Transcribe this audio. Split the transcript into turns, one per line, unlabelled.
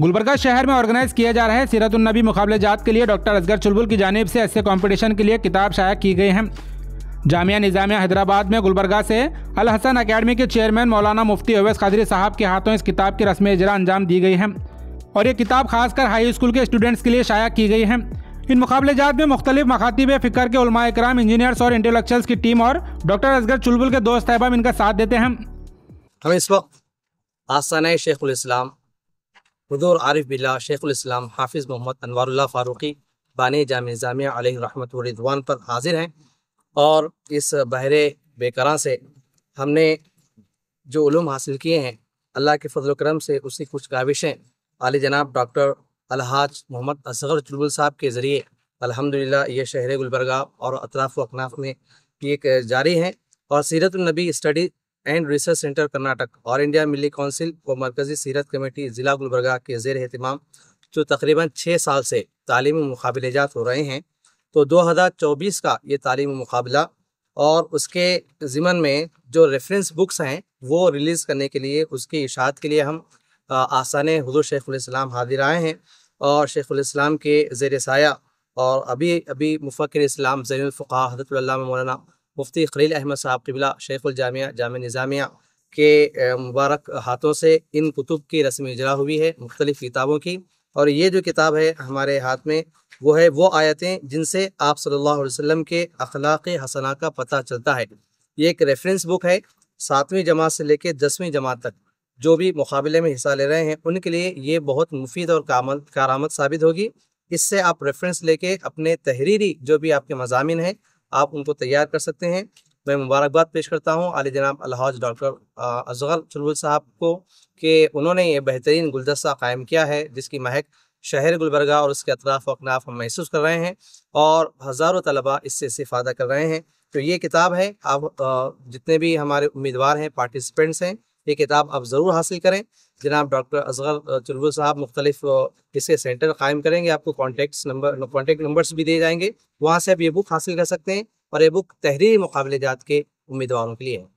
गुलबर्गा शहर में ऑर्गेनाइज किया जा रहे सीरतुलनबी मुकाबले जात के लिए डॉक्टर असगर चुलबुल की जानब से ऐसे कॉम्पिटिशन के लिए किताब शाया की गई है जामिया निज़ामिया हैदराबाद में गुलबर्गा से अल हसन अकेडमी के चेयरमैन मौलाना मुफ्ती अवैस कादरी साहब के हाथों इस किताब की रस्म इजरा अंजाम दी गई है और ये किताब खासकर हाई स्कूल के स्टूडेंट्स के लिए शाया की गई है इन मुकाबले जात में मुख्तलिफ मखातिब फ़िक्र के उमा कराम इंजीनियर्स और इंटेलेक्चुअल्स की टीम और डॉक्टर असगर चुलबुल के दोस्त अहबाब इनका साथ देते हैं हम इस वक्त
आसान शेख उम हजूर आरिफ बिल्ला इस्लाम हाफिज़ मोहम्मद अनवारुल्ला फ़ारूक़ी बान जाम जामिया रहमतवान पर हाजिर हैं और इस बहरे बेकरा से हमने जो ूम हासिल किए हैं अल्लाह के फजल करम से उसकी कुछ काविशें आली जनाब डॉक्टर अलहाज मोहम्मद असगर चुलबुल साहब के ज़रिए अलहमदिल्ला ये शहर गुलबरगा और अतराफ़ अकनाफ में ये जारी हैं और Seeratunnabi study and research centre Karnataka और इंडिया मिली काउंसिल व मरकजी सीरत कमेटी ज़िला गुलबरगा के जेर अहतमाम जो तकरीबन छः साल से तालीमी मुकाबले जात हो रहे हैं तो 2024 का ये तालीमी मुकाबला और उसके ज़िमन में जो रेफरेंस बुक्स हैं वो रिलीज़ करने के लिए उसकी इशात के लिए हम आसान शेख शेखुलस्लाम हाजिर आए हैं और उम के जेर साया और अभी अभी मुफ़र इस्लाम जैनफ़ा हजरत मौलाना मुफ्ती खलील अहमद साहब कबिला जामिया जाम निज़ामिया के मुबारक हाथों से इन कुतुब की रस्म इजरा हुई है मुख्तलिफ़ किताबों की और ये जो किताब है हमारे हाथ में वो है वो आयतें जिनसे आप सल्लल्लाहु अलैहि वसल्लम के अखलाक हसना का पता चलता है ये एक रेफरेंस बुक है सातवीं जमात से लेकर दसवीं जमात तक जो भी मुकाबले में हिस्सा ले रहे हैं उनके लिए ये बहुत मुफीद और कामल कारामद साबित होगी इससे आप रेफरेंस लेके अपने तहरीरी जो भी आपके मजामिन हैं आप उनको तैयार कर सकते हैं मैं मुबारकबाद पेश करता हूँ आली जनाब अलहाज डॉक्टर अजगर चुलबुल साहब को कि उन्होंने ये बेहतरीन गुलदस्ता कायम किया है जिसकी महक शहर गुलबरगा और उसके अतराफ़ अकनाफ हम महसूस कर रहे हैं और हज़ारों तलबा इससे इस्तेफादा कर रहे हैं तो ये किताब है आप जितने भी हमारे उम्मीदवार हैं पार्टिसिपेंट्स हैं ये किताब आप ज़रूर हासिल करें जनाब डॉक्टर असगर चुलबुल साहब मुख्तलिफ इसके सेंटर कायम करेंगे आपको कॉन्टेक्ट नंबर कॉन्टेक्ट नंबर्स भी दिए जाएंगे वहाँ से आप ये बुक हासिल कर सकते हैं और ये बुक तहरीरी मुकाबले जात के उम्मीदवारों के लिए है